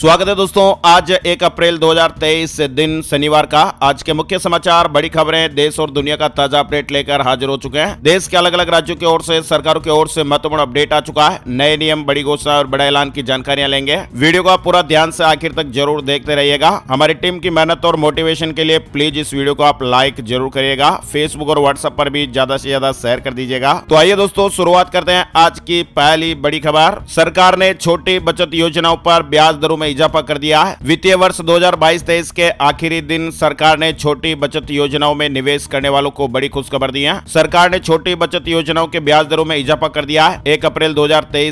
स्वागत है दोस्तों आज एक अप्रैल 2023 दिन शनिवार का आज के मुख्य समाचार बड़ी खबरें देश और दुनिया का ताजा अपडेट लेकर हाजिर हो चुके हैं देश के अलग अलग राज्यों की ओर से सरकारों की ओर से महत्वपूर्ण अपडेट आ चुका है नए नियम बड़ी घोषणा और बड़ा ऐलान की जानकारियां लेंगे वीडियो आप पूरा ध्यान से आखिर तक जरूर देखते रहिएगा हमारी टीम की मेहनत और मोटिवेशन के लिए प्लीज इस वीडियो को आप लाइक जरूर करिएगा फेसबुक और व्हाट्सएप पर भी ज्यादा से ज्यादा शेयर कर दीजिएगा तो आइए दोस्तों शुरुआत करते हैं आज की पहली बड़ी खबर सरकार ने छोटी बचत योजनाओं पर ब्याज दरों में इजाफा कर दिया है वित्तीय वर्ष 2022-23 के आखिरी दिन सरकार ने छोटी बचत योजनाओं में निवेश करने वालों को बड़ी खुशखबर दी है सरकार ने छोटी बचत योजनाओं के ब्याज दरों में इजाफा कर दिया है एक अप्रैल दो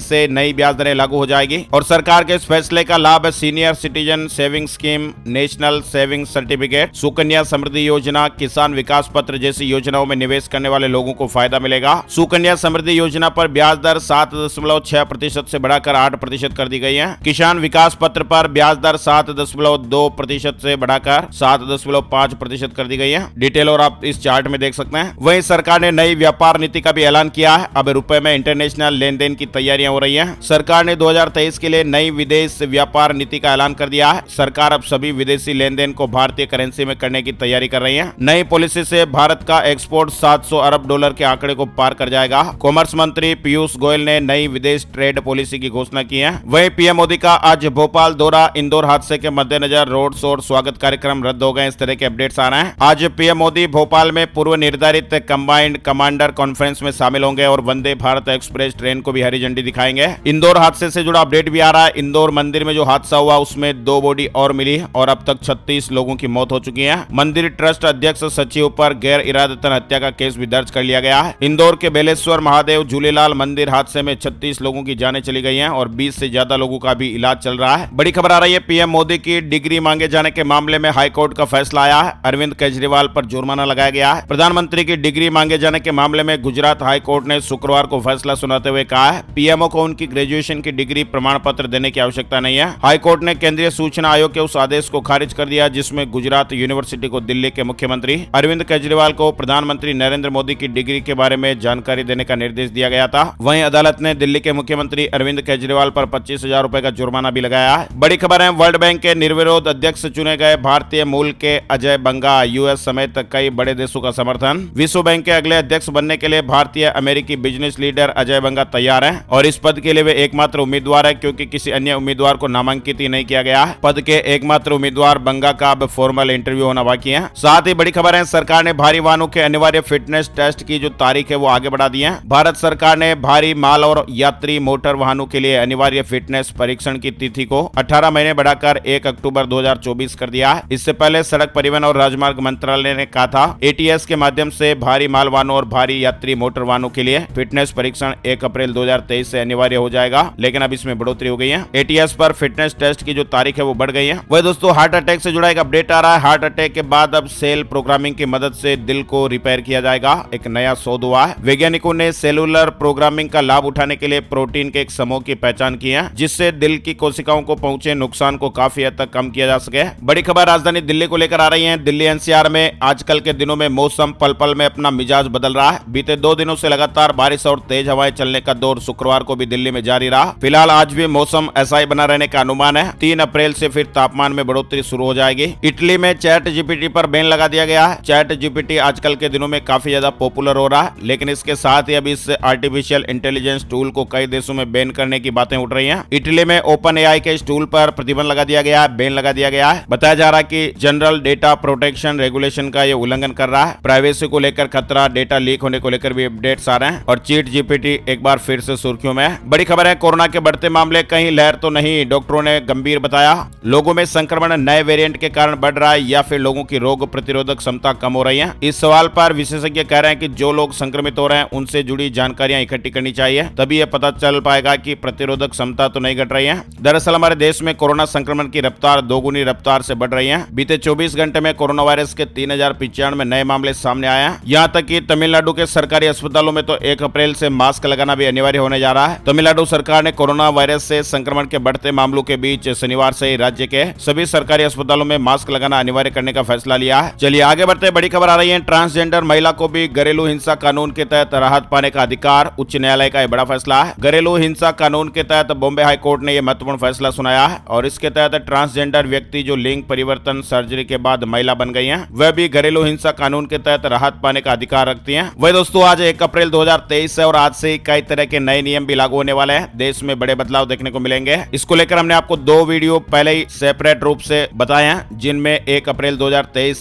से नई ब्याज दरें लागू हो जाएगी और सरकार के इस फैसले का लाभ senior citizen saving scheme national saving certificate Sukanya Samriddhi Yojana Kisan विकास पत्र जैसी योजनाओं में निवेश करने वाले लोगों को फायदा मिलेगा सुकन्या समृद्धि योजना पर ब्याज दर सात दशमलव छह प्रतिशत ऐसी बढ़ाकर आठ प्रतिशत कर दी गई है किसान विकास पत्र क्षेत्र पर ब्याज दर सात दशमलव दो प्रतिशत ऐसी बढ़ाकर सात दशमलव पाँच प्रतिशत कर दी गई है डिटेल और आप इस चार्ट में देख सकते हैं वहीं सरकार ने नई व्यापार नीति का भी ऐलान किया है अब रुपए में इंटरनेशनल लेन देन की तैयारियां हो रही है सरकार ने 2023 के लिए नई विदेश व्यापार नीति का ऐलान कर दिया है सरकार अब सभी विदेशी लेन देन को भारतीय करेंसी में करने की तैयारी कर रही है नई पॉलिसी ऐसी भारत का एक्सपोर्ट सात अरब डॉलर के आंकड़े को पार कर जाएगा कॉमर्स मंत्री पीयूष गोयल ने नई विदेश ट्रेड पॉलिसी की घोषणा की है वही पीएम मोदी का आज भोपाल दौरा इंदौर हादसे के मद्देनजर रोड शो स्वागत कार्यक्रम रद्द हो गए इस तरह के अपडेट्स आ रहे हैं आज पीएम मोदी भोपाल में पूर्व निर्धारित कंबाइंड कमांडर कॉन्फ्रेंस में शामिल होंगे और वंदे भारत एक्सप्रेस ट्रेन को भी हरी झंडी दिखाएंगे इंदौर हादसे से जुड़ा अपडेट भी आ रहा है इंदौर मंदिर में जो हादसा हुआ उसमें दो बॉडी और मिली और अब तक छत्तीस लोगों की मौत हो चुकी है मंदिर ट्रस्ट अध्यक्ष सचिव पर गैर इरादतन हत्या का केस भी दर्ज कर लिया गया है इंदौर के बेलेश्वर महादेव झूलेलाल मंदिर हादसे में छत्तीस लोगों की जाने चली गई है और बीस से ज्यादा लोगों का भी इलाज चल रहा है बड़ी खबर आ रही है पीएम मोदी की डिग्री मांगे जाने के मामले में हाईकोर्ट का फैसला आया है अरविंद केजरीवाल पर जुर्माना लगाया गया है प्रधानमंत्री की डिग्री मांगे जाने के मामले में गुजरात हाईकोर्ट ने शुक्रवार को फैसला सुनाते हुए कहा है पीएमओ को उनकी ग्रेजुएशन की डिग्री प्रमाण पत्र देने की आवश्यकता नहीं है हाईकोर्ट ने केंद्रीय सूचना आयोग के उस आदेश को खारिज कर दिया जिसमें गुजरात यूनिवर्सिटी को दिल्ली के मुख्यमंत्री अरविंद केजरीवाल को प्रधानमंत्री नरेंद्र मोदी की डिग्री के बारे में जानकारी देने का निर्देश दिया गया था वही अदालत ने दिल्ली के मुख्यमंत्री अरविंद केजरीवाल पर पच्चीस हजार का जुर्माना भी लगाया है बड़ी खबर है वर्ल्ड बैंक के निर्विरोध अध्यक्ष चुने गए भारतीय मूल के अजय बंगा यूएस समेत कई बड़े देशों का समर्थन विश्व बैंक के अगले अध्यक्ष बनने के लिए भारतीय अमेरिकी बिजनेस लीडर अजय बंगा तैयार हैं और इस पद के लिए वे एकमात्र उम्मीदवार है क्योंकि किसी अन्य उम्मीदवार को नामांकित ही नहीं किया गया पद के एकमात्र उम्मीदवार बंगा का अब फॉर्मल इंटरव्यू होना बाकी है साथ ही बड़ी खबर है सरकार ने भारी वाहनों के अनिवार्य फिटनेस टेस्ट की जो तारीख है वो आगे बढ़ा दी है भारत सरकार ने भारी माल और यात्री मोटर वाहनों के लिए अनिवार्य फिटनेस परीक्षण की तिथि को 18 महीने बढ़ाकर 1 अक्टूबर 2024 कर दिया है इससे पहले सड़क परिवहन और राजमार्ग मंत्रालय ने कहा था एटीएस के माध्यम से भारी माल वाहनों और भारी यात्री मोटर वाहनों के लिए फिटनेस परीक्षण एक अप्रैल 2023 से अनिवार्य हो जाएगा लेकिन अब इसमें बढ़ोतरी हो गई है एटीएस पर फिटनेस टेस्ट की जो तारीख है वो बढ़ गई है वही दोस्तों हार्ट अटैक से जुड़ा एक अपडेट आ रहा है हार्ट अटैक के बाद अब सेल प्रोग्रामिंग की मदद से दिल को रिपेयर किया जाएगा एक नया शोध हुआ है वैज्ञानिकों ने सेलुलर प्रोग्रामिंग का लाभ उठाने के लिए प्रोटीन के एक समूह की पहचान की है जिससे दिल की कोशिकाओं को पहुंचे नुकसान को काफी हद तक कम किया जा सके बड़ी खबर राजधानी दिल्ली को लेकर आ रही है दिल्ली एनसीआर में आजकल के दिनों में मौसम पल पल में अपना मिजाज बदल रहा है बीते दो दिनों से लगातार बारिश और तेज हवाएं चलने का दौर शुक्रवार को भी दिल्ली में जारी रहा फिलहाल आज भी मौसम ऐसा ही बना रहने का अनुमान है तीन अप्रैल ऐसी फिर तापमान में बढ़ोतरी शुरू हो जाएगी इटली में चैट जीपीटी आरोप बैन लगा दिया गया है चैट जीपीटी आजकल के दिनों में काफी ज्यादा पॉपुलर हो रहा है लेकिन इसके साथ ही अभी इस आर्टिफिशियल इंटेलिजेंस टूल को कई देशों में बैन करने की बातें उठ रही है इटली में ओपन एआई के टूल पर प्रतिबंध लगा दिया गया है बैन लगा दिया गया है बताया जा रहा है की जनरल डेटा प्रोटेक्शन रेगुलेशन का ये उल्लंघन कर रहा है प्राइवेसी को लेकर खतरा डेटा लीक होने को लेकर भी अपडेट्स आ रहे हैं और चीट जीपीटी एक बार फिर से सुर्खियों में बड़ी खबर है कोरोना के बढ़ते मामले कहीं लहर तो नहीं डॉक्टरों ने गंभीर बताया लोगों में संक्रमण नए वेरिएंट के कारण बढ़ रहा है या फिर लोगों की रोग प्रतिरोधक क्षमता कम हो रही है इस सवाल पर विशेषज्ञ कह रहे हैं कि जो लोग संक्रमित हो रहे हैं उनसे जुड़ी जानकारियां इकट्ठी करनी चाहिए तभी यह पता चल पाएगा कि प्रतिरोधक क्षमता तो नहीं घट रही है दरअसल हमारे देश में कोरोना संक्रमण की रफ्तार दोगुनी रफ्तार से बढ़ रही है बीते 24 घंटे में कोरोना वायरस के तीन हजार नए मामले सामने आए हैं यहाँ तक कि तमिलनाडु के सरकारी अस्पतालों में तो एक अप्रैल से मास्क लगाना भी अनिवार्य होने जा रहा है तमिलनाडु सरकार ने कोरोना वायरस से संक्रमण के बढ़ते मामलों के बीच शनिवार ऐसी राज्य के सभी सरकारी अस्पतालों में मास्क लगाना अनिवार्य करने का फैसला लिया है चलिए आगे बढ़ते बड़ी खबर आ रही है ट्रांसजेंडर महिला को भी घरेलू हिंसा कानून के तहत राहत पाने का अधिकार उच्च न्यायालय का बड़ा फैसला है घरेलू हिंसा कानून के तहत बॉम्बे हाईकोर्ट ने यह महत्वपूर्ण फैसला सुनाया बनाया है और इसके तहत ट्रांसजेंडर व्यक्ति जो लिंग परिवर्तन सर्जरी के बाद महिला बन गई है वह भी घरेलू हिंसा कानून के तहत राहत पाने का अधिकार रखती है वही दोस्तों आज एक अप्रैल 2023 है और आज से कई तरह के नए नियम भी लागू होने वाले हैं देश में बड़े बदलाव देखने को मिलेंगे इसको लेकर हमने आपको दो वीडियो पहले ही सेपरेट रूप से बताए हैं जिनमें एक अप्रैल दो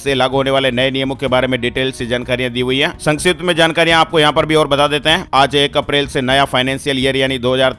से लागू होने वाले नए नियमों के बारे में डिटेल से जानकारियां दी हुई है संक्षिप्त में जानकारियां आपको यहाँ पर भी और बता देते हैं आज एक अप्रैल से नया फाइनेंशियल ईयर यानी दो हजार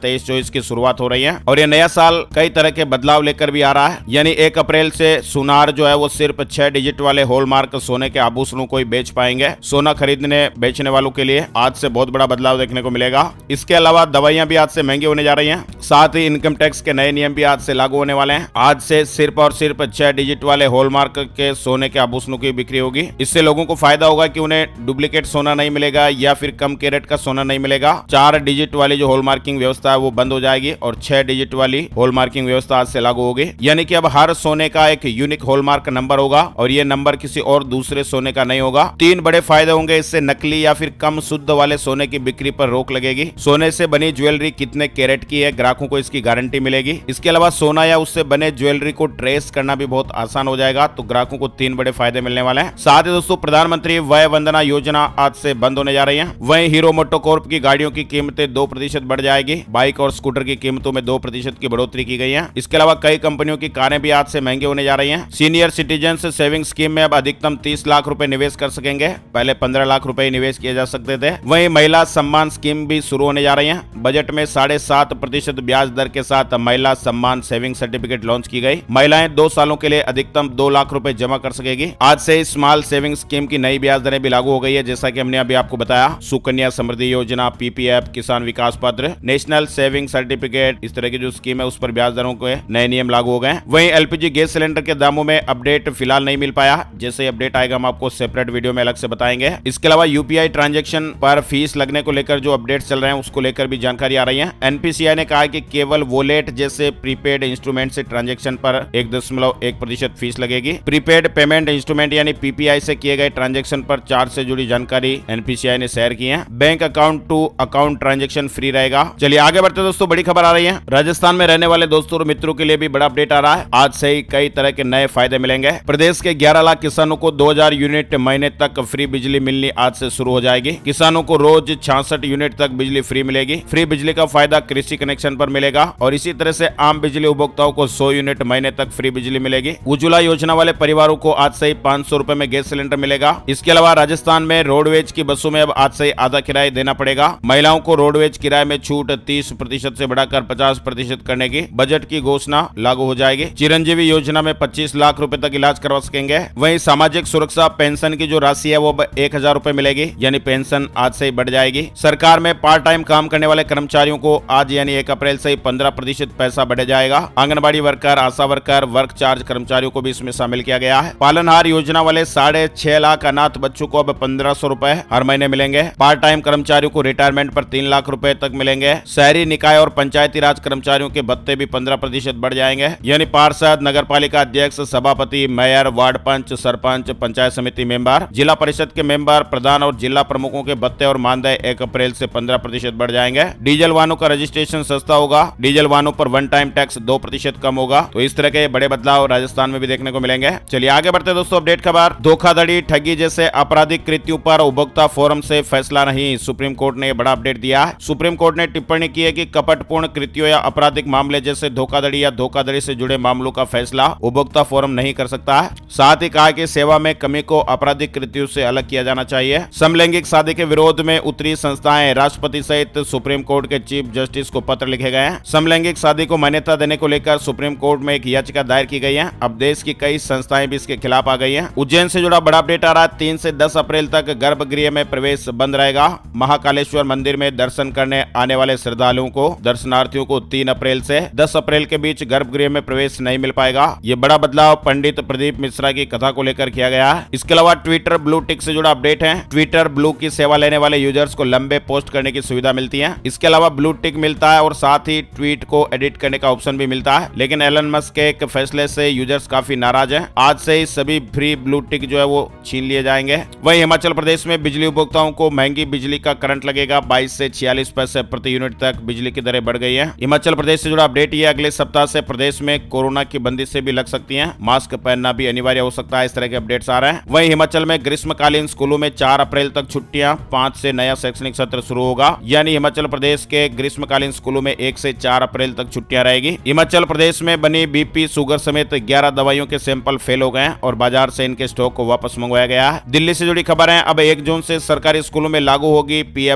की शुरुआत हो रही है और यह नया साल कई तरह तरह के बदलाव लेकर भी आ रहा है यानी एक अप्रैल से सुनार जो है वो सिर्फ छह डिजिट वाले होलमार्क सोने के आभूषणों को ही बेच पाएंगे सोना खरीदने बेचने वालों के लिए आज से बहुत बड़ा बदलाव देखने को मिलेगा इसके अलावा दवाइयां भी आज से महंगी होने जा रही है साथ ही इनकम टैक्स के नए नियम भी आज से लागू होने वाले हैं आज से सिर्फ और सिर्फ छह डिजिट वाले होलमार्क के सोने के आभूषणों की बिक्री होगी इससे लोगों को फायदा होगा कि उन्हें डुप्लीकेट सोना नहीं मिलेगा या फिर कम कैरेट का सोना नहीं मिलेगा चार डिजिट वाली जो होलमार्किंग व्यवस्था है वो बंद हो जाएगी और छह डिजिट वाली होलमार्किंग व्यवस्था आज से लागू होगी यानी कि अब हर सोने का एक यूनिक हॉलमार्क नंबर होगा और ये नंबर किसी और दूसरे सोने का नहीं होगा तीन बड़े फायदे होंगे इससे नकली या फिर कम शुद्ध वाले सोने की बिक्री पर रोक लगेगी सोने से बनी ज्वेलरी कितने कैरेट की है ग्राहकों को इसकी गारंटी मिलेगी इसके अलावा सोना या उससे बने ज्वेलरी को ट्रेस करना भी बहुत आसान हो जाएगा तो ग्राहकों को तीन बड़े फायदे मिलने वाले हैं साथ ही दोस्तों प्रधानमंत्री वय वंदना योजना आज से बंद होने जा रही है वही हीरो मोटोकॉर्प की गाड़ियों की कीमतें दो प्रतिशत बढ़ जाएगी बाइक और स्कूटर की कीमतों में दो प्रतिशत की बढ़ोतरी की गई है हैं इसके अलावा कई कंपनियों की कारें भी आज से महंगी होने जा रही है सीनियर सिटीजन सेविंग स्कीम में अब अधिकतम तीस लाख रूपए निवेश कर सकेंगे पहले पंद्रह लाख रूपए निवेश किए जा सकते थे वही महिला सम्मान स्कीम भी शुरू होने जा रही है बजट में साढ़े सात प्रतिशत ब्याज दर के साथ महिला सम्मान सेविंग सर्टिफिकेट लॉन्च की गई महिलाएं दो सालों के लिए अधिकतम दो लाख रूपए जमा कर सकेगी आज से स्मॉल सेविंग स्कीम की नई ब्याज दरें भी लागू हो गई है जैसा की हमने अभी आपको बताया सुकन्या समृद्धि योजना पीपीएफ किसान विकास पत्र नेशनल सेविंग सर्टिफिकेट इस तरह की जो स्कीम है उस पर ब्याज दरों उपभोक्ताओं के नए नियम लागू हो गए वहीं एलपीजी गैस सिलेंडर के दामों में अपडेट फिलहाल नहीं मिल पाया जैसे अपडेट आएगा हम आपको सेपरेट वीडियो में अलग से बताएंगे इसके अलावा यूपीआई ट्रांजेक्शन पर फीस लगने को लेकर जो अपडेट चल रहे हैं उसको लेकर भी जानकारी आ रही है एनपीसीआई ने कहा कि केवल वॉलेट जैसे प्रीपेड इंस्ट्रूमेंट से ट्रांजेक्शन पर एक दशमलव एक प्रतिशत फीस लगेगी प्रीपेड पेमेंट इंस्ट्रूमेंट यानी पीपीआई से किए गए ट्रांजेक्शन पर चार्ज से जुड़ी जानकारी एनपीसीआई ने शेयर की है bank account to account transaction free रहेगा चलिए आगे बढ़ते दोस्तों बड़ी खबर आ रही है राजस्थान में रहने वाले दोस्तों दोस्तों और मित्रों के लिए भी बड़ा अपडेट आ रहा है आज से ही कई तरह के नए फायदे मिलेंगे प्रदेश के 11 लाख किसानों को 2000 यूनिट महीने तक फ्री बिजली मिलनी आज से शुरू हो जाएगी किसानों को रोज छियासठ यूनिट तक बिजली फ्री मिलेगी फ्री बिजली का फायदा कृषि कनेक्शन आरोप मिलेगा और इसी तरह ऐसी आम बिजली उपभोक्ताओं को सौ यूनिट महीने तक फ्री बिजली मिलेगी उज्ज्वला योजना वाले परिवारों को आज से ही पाँच सौ में गैस सिलेंडर मिलेगा इसके अलावा राजस्थान में रोडवेज की बसों में अब आज से आधा किराया देना पड़ेगा महिलाओं को रोडवेज किराए में छूट तीस प्रतिशत ऐसी बढ़ाकर पचास प्रतिशत करने की बजट बजट की घोषणा लागू हो जाएगी चिरंजीवी योजना में पच्चीस लाख रूपए तक इलाज करवा सकेंगे वही सामाजिक सुरक्षा पेंशन की जो राशि है वो एक हजार रूपए मिलेगी यानी पेंशन आज से ही बढ़ जाएगी सरकार में पार्ट टाइम काम करने वाले कर्मचारियों को आज यानी एक अप्रैल से ही पंद्रह प्रतिशत पैसा बढ़ जाएगा anganwadi worker ASHA worker work charge कर्मचारियों को भी इसमें शामिल किया गया है पालनहार योजना वाले साढ़े छह लाख अनाथ बच्चों को अब पंद्रह सौ रूपए हर महीने मिलेंगे पार्ट टाइम कर्मचारियों को रिटायरमेंट पर तीन लाख रूपए तक मिलेंगे शहरी निकाय और पंचायती राज कर्मचारियों के भत्ते भी पंद्रह पंद्रह प्रतिशत बढ़ जाएंगे यानी पार्षद नगर पालिका अध्यक्ष सभापति मेयर वार्ड पंच सरपंच पंचायत समिति मेंबर जिला परिषद के मेंबर प्रधान और जिला प्रमुखों के भत्ते और मानदेय एक अप्रैल से पंद्रह प्रतिशत बढ़ जाएंगे डीजल वाहनों का रजिस्ट्रेशन सस्ता होगा डीजल वाहनों पर वन टाइम टैक्स दो प्रतिशत कम होगा तो इस तरह के बड़े बदलाव राजस्थान में भी देखने को मिलेंगे चलिए आगे बढ़ते दोस्तों अपडेट खबर धोखाधड़ी ठगी जैसे आपराधिक कृत्यु पर उपभोक्ता फोरम से फैसला नहीं सुप्रीम कोर्ट ने बड़ा अपडेट दिया सुप्रीम कोर्ट ने टिप्पणी की है की कपटपूर्ण कृत्यो या आपराधिक मामले जैसे धोखाधड़ी या धोखाधड़ी से जुड़े मामलों का फैसला उपभोक्ता फोरम नहीं कर सकता है साथ ही कहा कि सेवा में कमी को आपराधिक कृत्यों से अलग किया जाना चाहिए समलैंगिक शादी के विरोध में उत्तरी संस्थाएं राष्ट्रपति सहित सुप्रीम कोर्ट के चीफ जस्टिस को पत्र लिखे गए हैं समलैंगिक शादी को मान्यता देने को लेकर सुप्रीम कोर्ट में एक याचिका दायर की गई है अब देश की कई संस्थाएं भी इसके खिलाफ आ गई है उज्जैन से जुड़ा बड़ा अपडेट आ रहा है तीन ऐसी दस अप्रैल तक गर्भगृह में प्रवेश बंद रहेगा महाकालेश्वर मंदिर में दर्शन करने आने वाले श्रद्धालुओं को दर्शनार्थियों को तीन अप्रैल से दस अप्रैल अप्रैल के बीच गर्भगृह में प्रवेश नहीं मिल पाएगा ये बड़ा बदलाव पंडित प्रदीप मिश्रा की कथा को लेकर किया गया है इसके अलावा ट्विटर ब्लू टिक से जुड़ा अपडेट है ट्विटर ब्लू की सेवा लेने वाले यूजर्स को लंबे पोस्ट करने की सुविधा मिलती है इसके अलावा ब्लू टिक मिलता है और साथ ही ट्वीट को एडिट करने का ऑप्शन भी मिलता है लेकिन एलन मस्क के एक फैसले से यूजर्स काफी नाराज है आज से ही सभी फ्री ब्लू टिक जो है वो छीन लिए जाएंगे वही हिमाचल प्रदेश में बिजली उपभोक्ताओं को महंगी बिजली का करंट लगेगा बाईस से छियालीस पैसे प्रति यूनिट तक बिजली की दरें बढ़ गई है हिमाचल प्रदेश से जुड़ा अपडेट ये अगले अगले सप्ताह से प्रदेश में कोरोना की बंदी से भी लग सकती है मास्क पहनना भी अनिवार्य हो सकता है इस तरह के अपडेट्स आ रहे हैं वही हिमाचल में ग्रीष्मकालीन स्कूलों में चार अप्रैल तक छुट्टियां पांच से नया शैक्षणिक सत्र शुरू होगा यानी हिमाचल प्रदेश के ग्रीष्मकालीन स्कूलों में एक से चार अप्रैल तक छुट्टियां रहेगी हिमाचल प्रदेश में बनी बीपी शुगर समेत ग्यारह दवाइयों के सैंपल फेल हो गए और बाजार से इनके स्टॉक को वापस मंगवाया गया है दिल्ली से जुड़ी खबर है अब एक जून से सरकारी स्कूलों में लागू होगी पी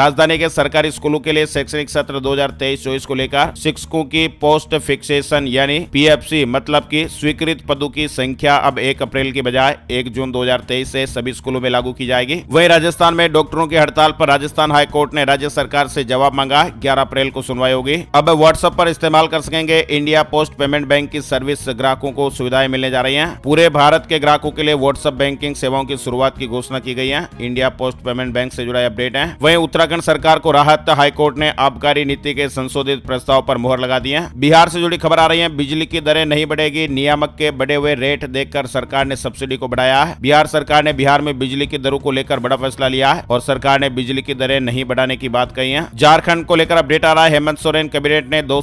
राजधानी के सरकारी स्कूलों के लिए शैक्षणिक सत्र दो हजार को लेकर शिक्षकों की पोस्ट फिक्सेशन यानी पीएफसी मतलब कि स्वीकृत पदों की संख्या अब एक अप्रैल के बजाय एक जून 2023 से सभी स्कूलों में लागू की जाएगी वहीं राजस्थान में डॉक्टरों की हड़ताल पर राजस्थान हाईकोर्ट ने राज्य सरकार से जवाब मांगा 11 अप्रैल को सुनवाई होगी अब व्हाट्सएप पर इस्तेमाल कर सकेंगे इंडिया पोस्ट पेमेंट बैंक की सर्विस ग्राहकों को सुविधाएं मिलने जा रही है पूरे भारत के ग्राहकों के लिए व्हाट्सएप बैंकिंग सेवाओं की शुरुआत की घोषणा की गई है इंडिया पोस्ट पेमेंट बैंक से जुड़ा अपडेट है वही उत्तराखंड सरकार को राहत हाईकोर्ट ने आबकारी नीति के संशोधित प्रस्ताव पर मुहर लगा दी है हैं बिहार से जुड़ी खबर आ रही है बिजली की दरें नहीं बढ़ेगी नियामक के बढ़े हुए रेट देखकर सरकार ने सब्सिडी को बढ़ाया है बिहार सरकार ने बिहार में बिजली की दरों को लेकर बड़ा फैसला लिया है और सरकार ने बिजली की दरें नहीं बढ़ाने की बात कही है झारखंड को लेकर अपडेट आ रहा है हेमंत सोरेन कैबिनेट ने दो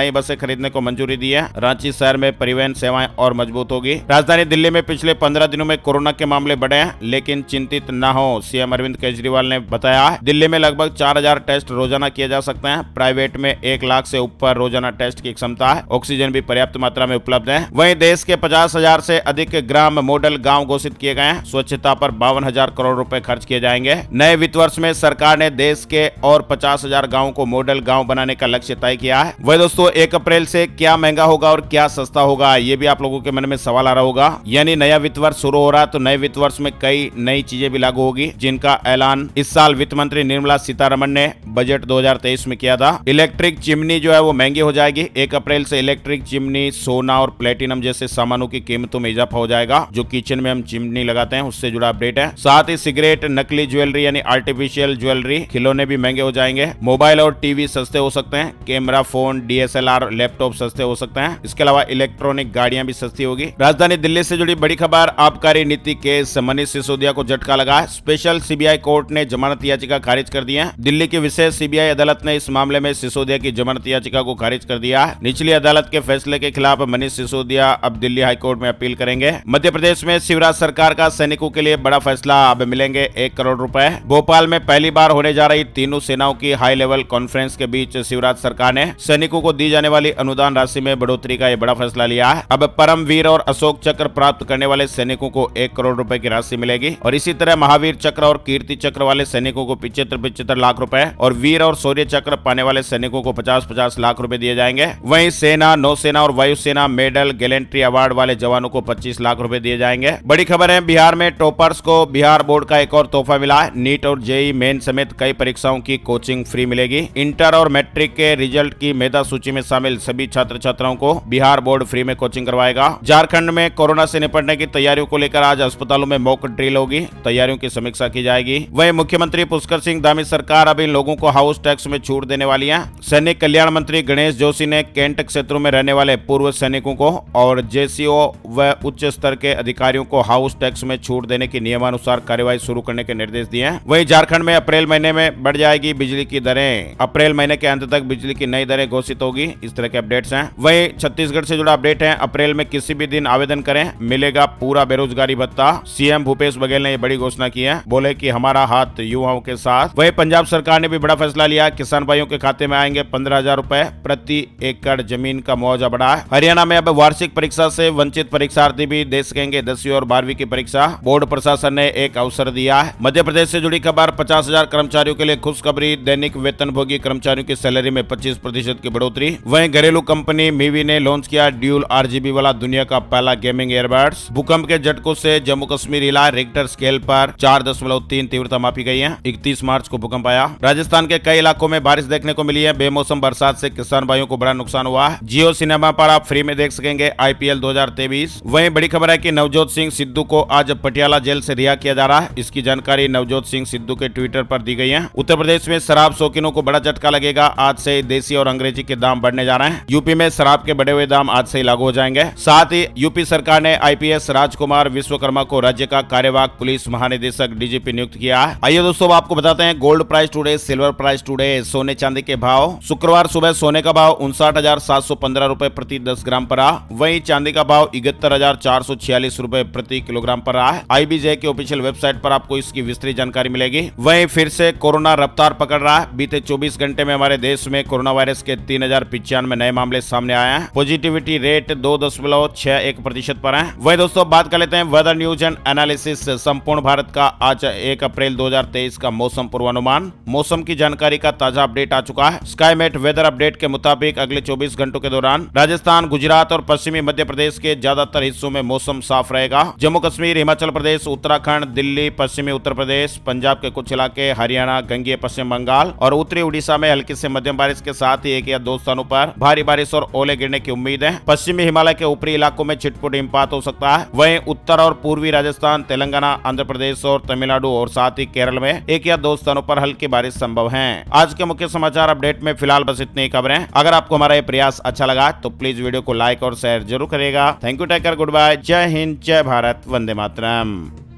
नई बसें खरीदने को मंजूरी दी है रांची शहर में परिवहन सेवाएं और मजबूत होगी राजधानी दिल्ली में पिछले पंद्रह दिनों में कोरोना के मामले बढ़े हैं लेकिन चिंतित न हो सीएम अरविंद केजरीवाल ने बताया दिल्ली में लगभग चार टेस्ट रोजाना किए जा सकते हैं प्राइवेट में एक लाख से ऊपर रोज रोजाना टेस्ट की क्षमता है ऑक्सीजन भी पर्याप्त मात्रा में उपलब्ध है वही देश के पचास हजार से अधिक ग्राम मॉडल गाँव घोषित किए गए हैं स्वच्छता पर बावन हजार करोड़ रूपए खर्च किए जाएंगे नए वित्त वर्ष में सरकार ने देश के और पचास हजार गाँव को मॉडल गाँव बनाने का लक्ष्य तय किया है वही दोस्तों एक अप्रैल से क्या महंगा होगा और क्या सस्ता होगा ये भी आप लोगों के मन में सवाल आ रहा होगा यानी नया वित्त वर्ष शुरू हो रहा तो नए वित्त वर्ष में कई नई चीजें भी लागू होगी जिनका ऐलान इस साल वित्त मंत्री निर्मला सीतारमन ने बजट 2023 में किया था इलेक्ट्रिक चिमनी जो है वो महंगी महंगी हो जाएगी एक अप्रैल से इलेक्ट्रिक चिमनी सोना और प्लेटिनम जैसे सामानों की कीमतों में इजाफा हो जाएगा जो किचन में हम चिमनी लगाते हैं उससे जुड़ा अपडेट है साथ ही सिगरेट नकली ज्वेलरी यानी आर्टिफिशियल ज्वेलरी खिलौने भी महंगे हो जाएंगे मोबाइल और टीवी सस्ते हो सकते हैं कैमरा फोन डीएसएलआर लैपटॉप सस्ते हो सकते हैं इसके अलावा इलेक्ट्रॉनिक गाड़ियां भी सस्ती होगी राजधानी दिल्ली से जुड़ी बड़ी खबर आबकारी नीति केस मनीष सिसोदिया को झटका लगा है स्पेशल सीबीआई कोर्ट ने जमानत याचिका खारिज कर दी है दिल्ली की विशेष सीबीआई अदालत ने इस मामले में सिसोदिया की जमानत याचिका को खारिज कर दिया है निचली अदालत के फैसले के खिलाफ मनीष सिसोदिया अब दिल्ली हाईकोर्ट में अपील करेंगे मध्य प्रदेश में शिवराज सरकार का सैनिकों के लिए बड़ा फैसला अब मिलेंगे एक करोड़ रूपए भोपाल में पहली बार होने जा रही तीनों सेनाओं की हाई लेवल कॉन्फ्रेंस के बीच शिवराज सरकार ने सैनिकों को दी जाने वाली अनुदान राशि में बढ़ोतरी का यह बड़ा फैसला लिया है अब परम वीर और अशोक चक्र प्राप्त करने वाले सैनिकों को एक करोड़ रूपए की राशि मिलेगी और इसी तरह महावीर चक्र और कीर्ति चक्र वाले सैनिकों को पिछहत्तर पिछहत्तर लाख रूपए और वीर और शौर्य चक्र पाने वाले सैनिकों को पचास पचास लाख रूपए रुपए दिए जाएंगे वहीं सेना नौसेना और वायुसेना मेडल गैलेंट्री अवार्ड वाले जवानों को पच्चीस लाख रूपए दिए जाएंगे बड़ी खबर है बिहार में टॉपर्स को बिहार बोर्ड का एक और तोहफा मिला है नीट और जेई मेन समेत कई परीक्षाओं की कोचिंग फ्री मिलेगी इंटर और मैट्रिक के रिजल्ट की मेधा सूची में शामिल सभी छात्र छात्राओं को बिहार बोर्ड फ्री में कोचिंग करवाएगा झारखंड में कोरोना से निपटने की तैयारियों को लेकर आज अस्पतालों में मॉक ड्रिल होगी तैयारियों की समीक्षा की जाएगी वहीं मुख्यमंत्री पुष्कर सिंह धामी सरकार अब इन लोगों को हाउस टैक्स में छूट देने वाली है सैनिक कल्याण मंत्री गणेश गणेश जोशी ने कैंट क्षेत्रों में रहने वाले पूर्व सैनिकों को और जेसीओ व उच्च स्तर के अधिकारियों को हाउस टैक्स में छूट देने की नियमानुसार कार्यवाही शुरू करने के निर्देश दिए हैं वहीं झारखंड में अप्रैल महीने में बढ़ जाएगी बिजली की दरें अप्रैल महीने के अंत तक बिजली की नई दरें घोषित होगी इस तरह के अपडेट है वही छत्तीसगढ़ से जुड़ा अपडेट है अप्रैल में किसी भी दिन आवेदन करें मिलेगा पूरा बेरोजगारी भत्ता सीएम भूपेश बघेल ने ये बड़ी घोषणा की है बोले की हमारा हाथ युवाओं के साथ वही पंजाब सरकार ने भी बड़ा फैसला लिया किसान भाइयों के खाते में आएंगे पंद्रह हजार प्रति एकड़ जमीन का मुआवजा बढ़ा है हरियाणा में अब वार्षिक परीक्षा से वंचित परीक्षार्थी भी दे सकेंगे दसवीं और बारहवीं की परीक्षा बोर्ड प्रशासन ने एक अवसर दिया है मध्य प्रदेश से जुड़ी खबर पचास हजार कर्मचारियों के लिए खुशखबरी दैनिक वेतन भोगी कर्मचारियों की सैलरी में पच्चीस प्रतिशत की बढ़ोतरी वही घरेलू कंपनी मीवी ने लॉन्च किया ड्यूल आर वाला दुनिया का पहला गेमिंग एयरबर्ड भूकंप के झटकों से जम्मू कश्मीर इला रिक्टर स्केल पर चार दशमलव तीन तीव्रता मापी गई है इकतीस मार्च को भूकंप आया राजस्थान के कई इलाकों में बारिश देखने को मिली है बेमौसम बरसात से किसान किसान भाइयों को बड़ा नुकसान हुआ है जियो सिनेमा पर आप फ्री में देख सकेंगे आईपीएल 2023 वहीं बड़ी खबर है कि नवजोत सिंह सिद्धू को आज पटियाला जेल से रिहा किया जा रहा है इसकी जानकारी नवजोत सिंह सिद्धू के ट्विटर पर दी गई है उत्तर प्रदेश में शराब शौकीनों को बड़ा झटका लगेगा आज से देसी और अंग्रेजी के दाम बढ़ने जा रहे हैं यूपी में शराब के बढ़े हुए दाम आज से लागू हो जाएंगे साथ ही यूपी सरकार ने आई राजकुमार विश्वकर्मा को राज्य का कार्यवाहक पुलिस महानिदेशक डीजीपी नियुक्त किया है आइए दोस्तों आपको बताते हैं gold price today silver price today सोने चांदी के भाव शुक्रवार सुबह सोने का का भाव उनसाठ हजार सात सौ पंद्रह रुपए प्रति दस ग्राम पर रहा वही चांदी का भाव इकहत्तर हजार चार सौ छियालीस रुपए प्रति किलोग्राम पर रहा है आईबीजे की ऑफिशियल वेबसाइट पर आपको इसकी विस्तृत जानकारी मिलेगी वही फिर से कोरोना रफ्तार पकड़ रहा है बीते चौबीस घंटे में हमारे देश में कोरोना वायरस के तीन हजार नए मामले सामने आए हैं पॉजिटिविटी रेट दो दशमलव छह एक प्रतिशत पर है वही दोस्तों बात कर लेते हैं वेदर न्यूज एंड एनालिसिस संपूर्ण भारत का आज एक अप्रैल 2023 का मौसम पूर्वानुमान मौसम की जानकारी का ताजा अपडेट आ चुका है स्काईमेट वेदर अपडेट के मुताबिक अगले 24 घंटों के दौरान राजस्थान गुजरात और पश्चिमी मध्य प्रदेश के ज्यादातर हिस्सों में मौसम साफ रहेगा जम्मू कश्मीर हिमाचल प्रदेश उत्तराखंड दिल्ली पश्चिमी उत्तर प्रदेश पंजाब के कुछ इलाके हरियाणा गंगे पश्चिम बंगाल और उत्तरी उड़ीसा में हल्की से मध्यम बारिश के साथ ही एक या दो स्थानों पर भारी बारिश और ओले गिरने की उम्मीद है पश्चिमी हिमालय के ऊपरी इलाकों में छिटपुट हिमपात हो सकता है वही उत्तर और पूर्वी राजस्थान तेलंगाना आंध्र प्रदेश और तमिलनाडु और साथ ही केरल में एक या दो स्थानों पर हल्की बारिश संभव है आज के मुख्य समाचार अपडेट में फिलहाल बस इतनी खबरें अगर आपको हमारा ये प्रयास अच्छा लगा तो प्लीज वीडियो को लाइक और शेयर जरूर करेगा thank you take care goodbye जय हिंद जय भारत वंदे मातरम